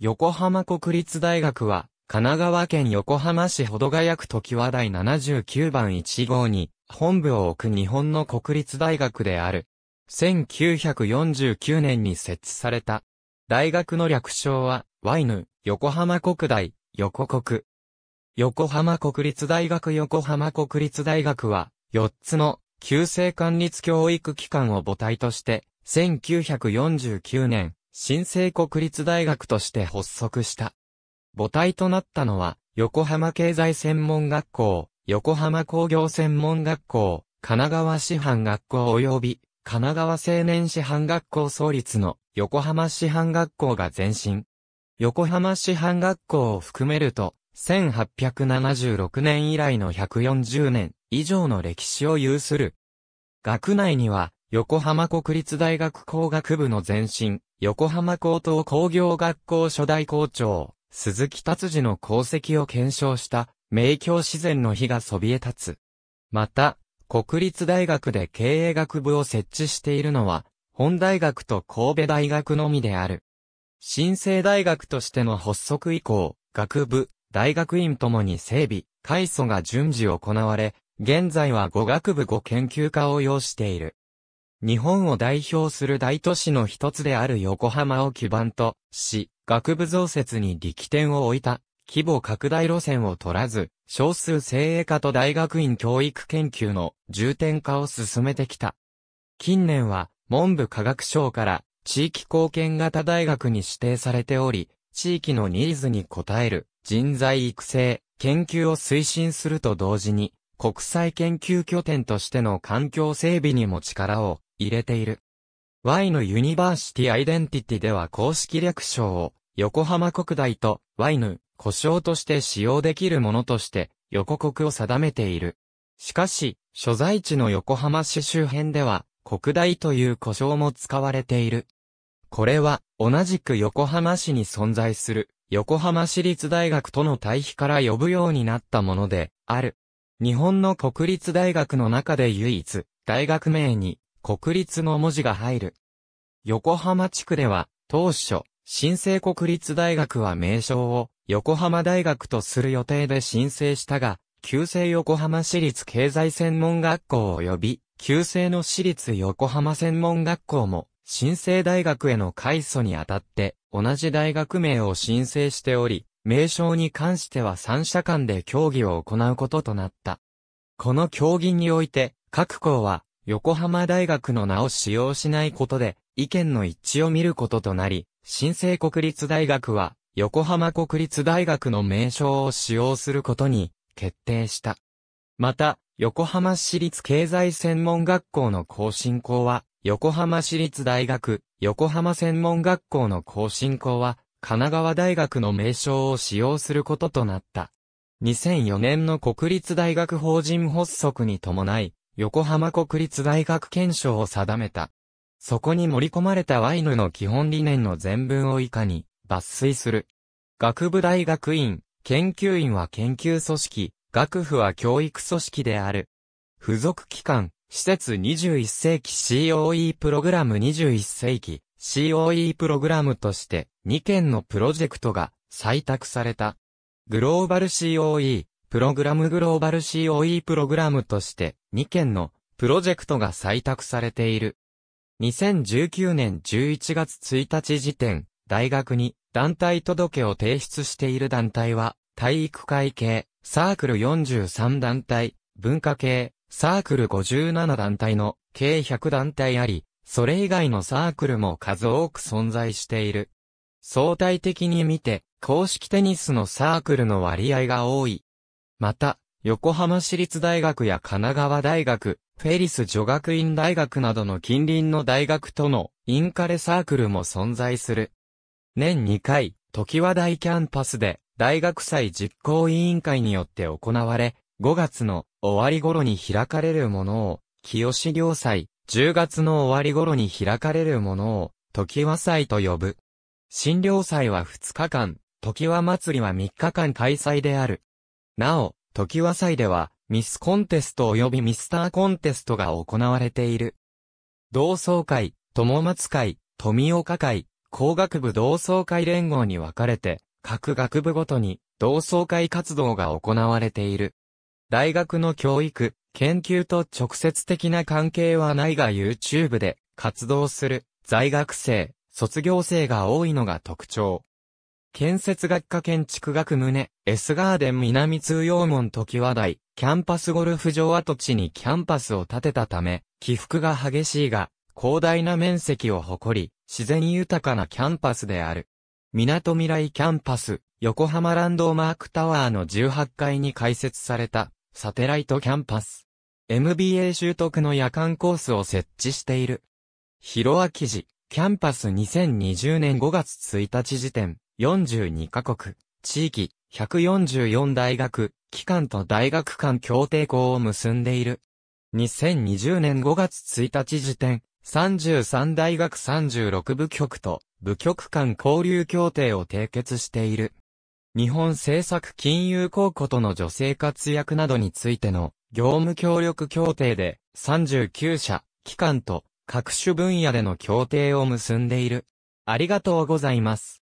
横浜国立大学は、神奈川県横浜市保土ヶ谷区時和台79番1号に、本部を置く日本の国立大学である。1949年に設置された。大学の略称は、ワイヌ、横浜国大、横国。横浜国立大学横浜国立大学は、4つの、旧制管理教育機関を母体として、1949年、新生国立大学として発足した。母体となったのは、横浜経済専門学校、横浜工業専門学校、神奈川師範学校及び、神奈川青年師範学校創立の横浜師範学校が前身。横浜師範学校を含めると、1876年以来の140年以上の歴史を有する。学内には、横浜国立大学工学部の前身、横浜高等工業学校初代校長、鈴木達治の功績を検証した、名教自然の日がそびえ立つ。また、国立大学で経営学部を設置しているのは、本大学と神戸大学のみである。新生大学としての発足以降、学部、大学院ともに整備、改祖が順次行われ、現在は語学部語研究科を要している。日本を代表する大都市の一つである横浜を基盤とし、学部増設に力点を置いた、規模拡大路線を取らず、少数精鋭化と大学院教育研究の重点化を進めてきた。近年は、文部科学省から地域貢献型大学に指定されており、地域のニーズに応える人材育成、研究を推進すると同時に、国際研究拠点としての環境整備にも力を入れている。Y のユニバーシティアイデンティティでは公式略称を横浜国大と Y の故障として使用できるものとして横国を定めている。しかし、所在地の横浜市周辺では国大という故障も使われている。これは同じく横浜市に存在する横浜市立大学との対比から呼ぶようになったものである。日本の国立大学の中で唯一大学名に国立の文字が入る。横浜地区では、当初、新生国立大学は名称を横浜大学とする予定で申請したが、旧制横浜市立経済専門学校及び、旧制の市立横浜専門学校も、新生大学への改祖にあたって、同じ大学名を申請しており、名称に関しては三者間で協議を行うこととなった。この協議において、各校は、横浜大学の名を使用しないことで、意見の一致を見ることとなり、新生国立大学は、横浜国立大学の名称を使用することに、決定した。また、横浜市立経済専門学校の更新校は、横浜市立大学、横浜専門学校の更新校は、神奈川大学の名称を使用することとなった。2004年の国立大学法人発足に伴い、横浜国立大学憲章を定めた。そこに盛り込まれたワイヌの基本理念の全文を以下に抜粋する。学部大学院、研究院は研究組織、学府は教育組織である。付属機関、施設21世紀 COE プログラム21世紀 COE プログラムとして2件のプロジェクトが採択された。グローバル COE、プログラムグローバル COE プログラムとして2件のプロジェクトが採択されている。2019年11月1日時点、大学に団体届を提出している団体は、体育会系、サークル43団体、文化系、サークル57団体の計100団体あり、それ以外のサークルも数多く存在している。相対的に見て、公式テニスのサークルの割合が多い。また、横浜市立大学や神奈川大学、フェリス女学院大学などの近隣の大学とのインカレサークルも存在する。年2回、時和大キャンパスで大学祭実行委員会によって行われ、5月の終わり頃に開かれるものを、清志良祭、10月の終わり頃に開かれるものを、時和祭と呼ぶ。新良祭は2日間、時和祭は3日間開催である。なお、時和祭では、ミスコンテスト及びミスターコンテストが行われている。同窓会、友松会、富岡会、工学部同窓会連合に分かれて、各学部ごとに同窓会活動が行われている。大学の教育、研究と直接的な関係はないが YouTube で活動する在学生、卒業生が多いのが特徴。建設学科建築学棟、S ガーデン南通用門時和台、キャンパスゴルフ場跡地にキャンパスを建てたため、起伏が激しいが、広大な面積を誇り、自然豊かなキャンパスである。港未来キャンパス、横浜ランドマークタワーの18階に開設された、サテライトキャンパス。MBA 習得の夜間コースを設置している。広明寺、キャンパス2020年5月1日時点、42カ国、地域、144大学、機関と大学間協定校を結んでいる。2020年5月1日時点、33大学36部局と部局間交流協定を締結している。日本政策金融公庫との女性活躍などについての業務協力協定で39社、機関と各種分野での協定を結んでいる。ありがとうございます。